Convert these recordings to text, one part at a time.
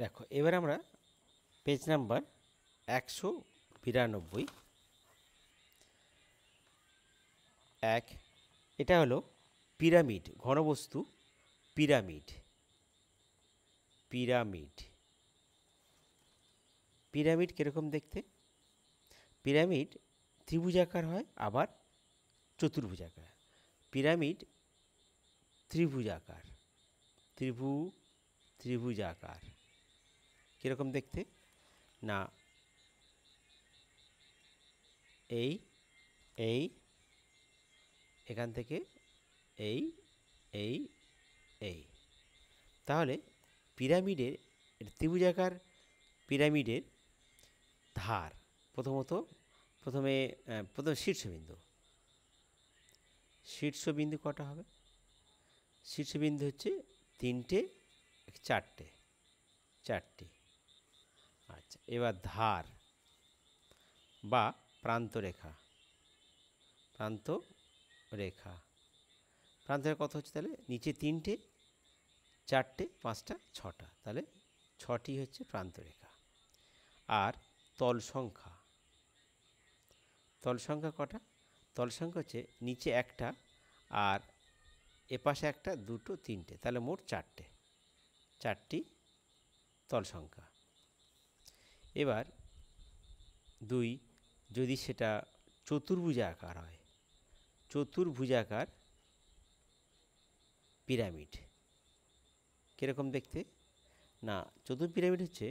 দেখো এবার আমরা পেজ নাম্বার একশো বিরানব্বই এক এটা হলো পিরামিড ঘনবস্তু পিরামিড পিরামিড পিরামিড কীরকম দেখতে পিরামিড ত্রিভুজাকার হয় আবার চতুর্ভুজাকার পিরামিড ত্রিভুজাকার ত্রিভু ত্রিভুজাকার কীরকম দেখতে না এই এই এখান থেকে এই এই এই তাহলে পিরামিডের ত্রিভুজাকার পিরামিডের ধার প্রথমত প্রথমে প্রথম শীর্ষবিন্দু শীর্ষবিন্দু কটা হবে শীর্ষবিন্দু হচ্ছে তিনটে চারটে চারটে আচ্ছা এবার ধার বা প্রান্তরেখা প্রান্ত রেখা প্রান্তরেখা কত হচ্ছে তাহলে নিচে তিনটে চারটে পাঁচটা ছটা তাহলে ছটি হচ্ছে প্রান্তরেখা আর তল সংখ্যা তল সংখ্যা কটা তল সংখ্যা হচ্ছে নিচে একটা আর এপাশে একটা দুটো তিনটে তাহলে মোট চারটে চারটি তল সংখ্যা এবার দুই যদি সেটা চতুর্ভুজাকার হয় চতুর্ভুজাকার পিরামিড কীরকম দেখতে না চতুর পিরামিড হচ্ছে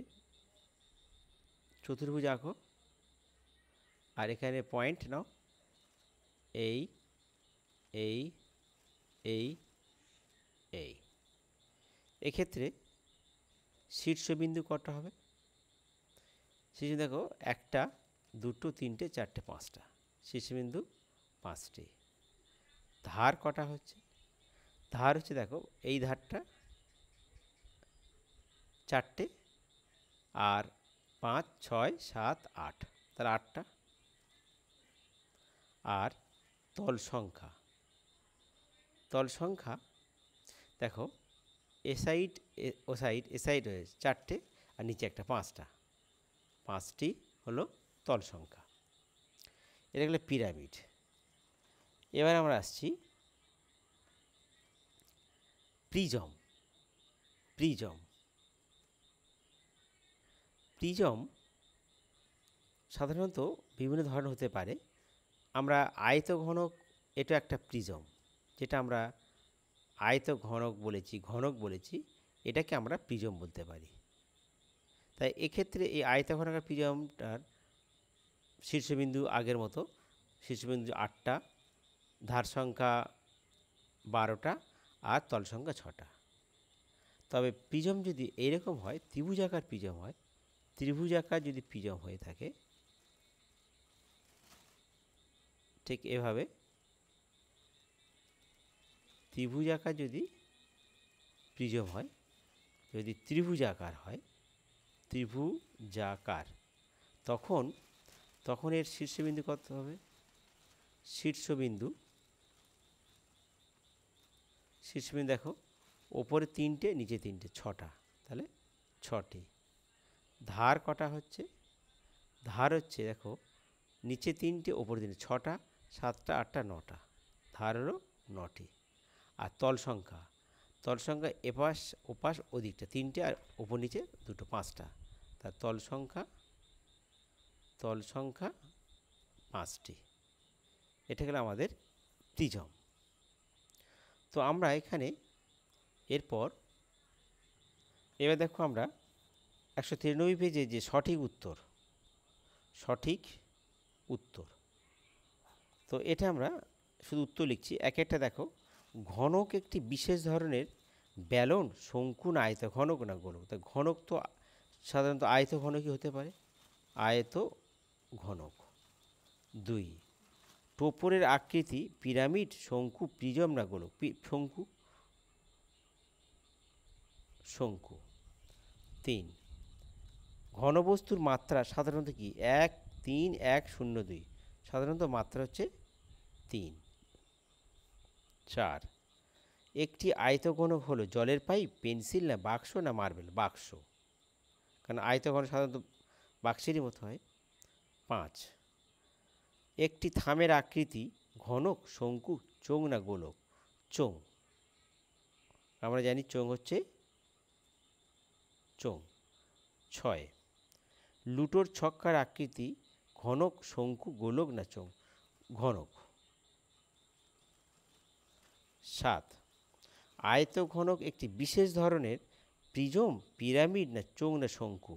চতুর্ভুজ আঁকো আর এখানে পয়েন্ট নাও এই এই এই এই এক্ষেত্রে শীর্ষবিন্দু কটা হবে শিশু দেখো একটা দুটো তিনটে চারটে পাঁচটা শীর্ষবিন্দু পাঁচটি ধার কটা হচ্ছে ধার হচ্ছে দেখো এই ধারটা চারটে আর পাঁচ ছয় সাত আট তার আটটা আর তল সংখ্যা তল সংখ্যা দেখো এ সাইড ও সাইড এ সাইড রয়েছে চারটে আর নিচে একটা পাঁচটা পাঁচটি হলো তল সংখ্যা এটা হলো পিরামিড এবার আমরা আসছি প্রিজম প্রিজম প্রিজম সাধারণত বিভিন্ন ধরনের হতে পারে আমরা আয়ত ঘনক এটা একটা প্রিজম যেটা আমরা আয়ত ঘনক বলেছি ঘনক বলেছি এটাকে আমরা প্রিজম বলতে পারি তাই এক্ষেত্রে এই আয়তাক্ষরাকার প্রিজমটার শীর্ষবিন্দু আগের মতো শীর্ষবিন্দু আটটা ধার সংখ্যা বারোটা আর তল সংখ্যা ছটা তবে প্রিজম যদি এরকম হয় ত্রিভুজাকার প্রিজম হয় ত্রিভুজাকার যদি প্রিজম হয়ে থাকে ঠিক এভাবে ত্রিভুজাকার যদি প্রিজম হয় যদি ত্রিভুজাকার হয় ত্রিভুজাকার তখন তখন এর শীর্ষবিন্দু কত হবে শীর্ষবিন্দু শীর্ষবিন্দু দেখো ওপরে তিনটে নিচে তিনটে ছটা তাহলে ছটি ধার কটা হচ্ছে ধার হচ্ছে দেখো নিচে তিনটে ওপরে তিনটে ছটা সাতটা আটটা নটা ধারেরও নটি আর তল সংখ্যা তল সংখ্যা এপাশ ওপাশ ওদিকটা তিনটে আর ওপর নিচে দুটো পাঁচটা তার তল সংখ্যা তল সংখ্যা পাঁচটি এটা গেল আমাদের ত্রিজম তো আমরা এখানে এরপর এবার দেখো আমরা একশো তিরানব্বই পেজে যে সঠিক উত্তর সঠিক উত্তর তো এটা আমরা শুধু উত্তর লিখছি এক একটা দেখো ঘনক একটি বিশেষ ধরনের ব্যালন শঙ্কু আয়ত ঘনক না গোলক তা ঘনক তো সাধারণত আয়ত ঘনকই হতে পারে আয়ত ঘনক দুই টোপরের আকৃতি পিরামিড শঙ্কু প্রিজম না গোলক শঙ্কু শঙ্কু তিন ঘনবস্তুর মাত্রা সাধারণত কি এক তিন এক শূন্য দুই সাধারণত মাত্রা হচ্ছে তিন চার একটি আয়তঘনক হলো জলের পাইপ পেন্সিল না বাক্স না মার্বেল বাক্স কারণ আয়তঘনক সাধারণত বাক্সেরই মতো হয় পাঁচ একটি থামের আকৃতি ঘনক শঙ্কু চোং না গোলক চোং আমরা জানি চোং হচ্ছে চোং ছয় লুটোর ছক্কার আকৃতি ঘনক শঙ্কু গোলক না চোং ঘনক সাত আয়তঘনক একটি বিশেষ ধরনের প্রিজম পিরামিড না চোং না শঙ্কু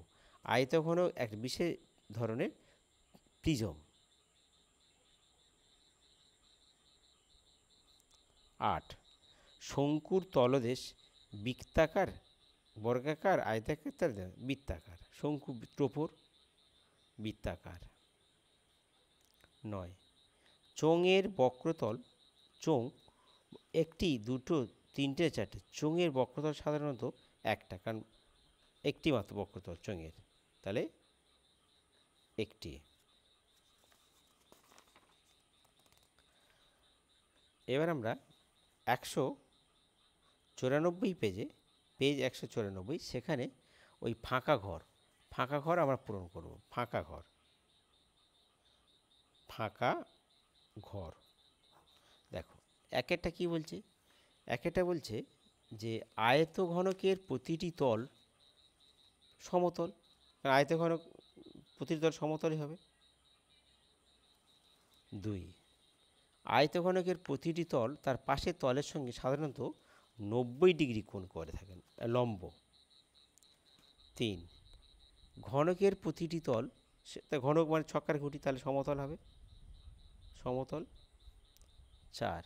আয়তঘনক এক বিশেষ ধরনের প্রিজম আট শঙ্কুর তলদেশ বৃত্তাকার বর্গাকার আয়তাকার বৃত্তাকার শঙ্কু টোপর বৃত্তাকার নয় চোঙের বক্রতল চোঙ একটি দুটো তিনটে চারটে চোঙের বক্রতল সাধারণত একটা কারণ একটি মাত্র বক্রতল চোঙের তাহলে একটি এবার আমরা একশো চুরানব্বই পেজে পেজ একশো চুরানব্বই সেখানে ওই ফাঁকা ঘর ফাঁকা ঘর আমরা পূরণ করব ফাঁকা ঘর ফাঁকা ঘর একেটা কি বলছে একেটা বলছে যে আয়ত ঘনকের প্রতিটি তল সমতল আয়ত ঘনক প্রতিটি তল সমতলই হবে দুই আয়ত ঘনকের প্রতিটি তল তার পাশের তলের সঙ্গে সাধারণত নব্বই ডিগ্রি কোণ করে থাকেন লম্ব তিন ঘনকের প্রতিটি তল সেটা ঘনক মানে ছক্কার ঘুটি তাহলে সমতল হবে সমতল চার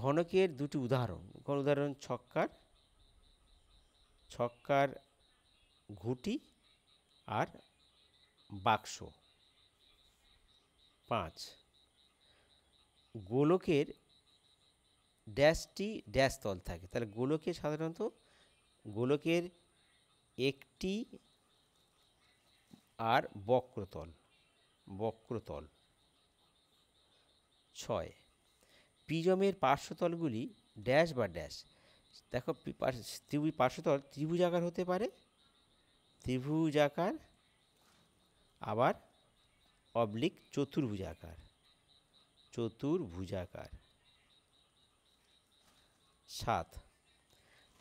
ঘনকের দুটি উদাহরণ ঘন উদাহরণ ছক্কার ছক্কার ঘুটি আর বাক্স পাঁচ গোলকের ড্যাশটি ড্যাশ তল থাকে তাহলে গোলকে সাধারণত গোলকের একটি আর বক্রতল বক্রতল ছয় প্রিজমের পার্শ্বতলগুলি ড্যাশ বা ড্যাশ দেখো ত্রিভুজ পার্শ্বতল ত্রিভুজাকার হতে পারে ত্রিভুজাকার আবার অবলিক চতুর্ভুজাকার চতুর্ভুজাকার সাত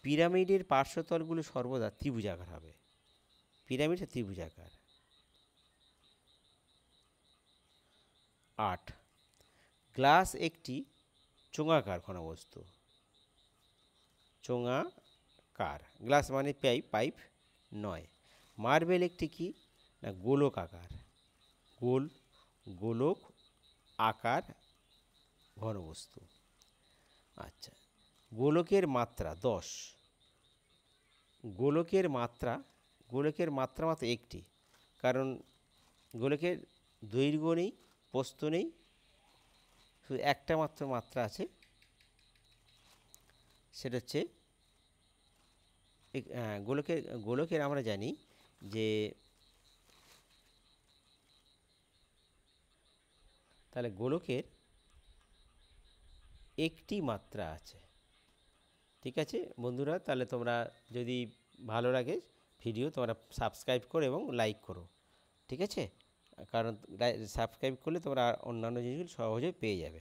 পিরামিডের পার্শ্বতলগুলো সর্বদা ত্রিভুজাকার হবে পিরামিড ত্রিভুজাকার আট গ্লাস একটি বস্তু ঘনবস্তু চোঙাকার গ্লাস মানে পাই পাইপ নয় মার্বেল একটি কি না গোলক আকার গোল গোলক আকার ঘনবস্তু আচ্ছা গোলকের মাত্রা দশ গোলকের মাত্রা গোলকের মাত্রা মাত্র একটি কারণ গোলকের দৈর্ঘ্য নেই পোস্ত নেই শুধু একটা মাত্র মাত্রা আছে সেটা হচ্ছে গোলকের গোলকের আমরা জানি যে তাহলে গোলকের একটি মাত্রা আছে ঠিক আছে বন্ধুরা তাহলে তোমরা যদি ভালো লাগে ভিডিও তোমরা সাবস্ক্রাইব করো এবং লাইক করো ঠিক আছে কারণ সাবস্ক্রাইব করলে তোমরা অন্যান্য জিনিসগুলো সহজে পেয়ে যাবে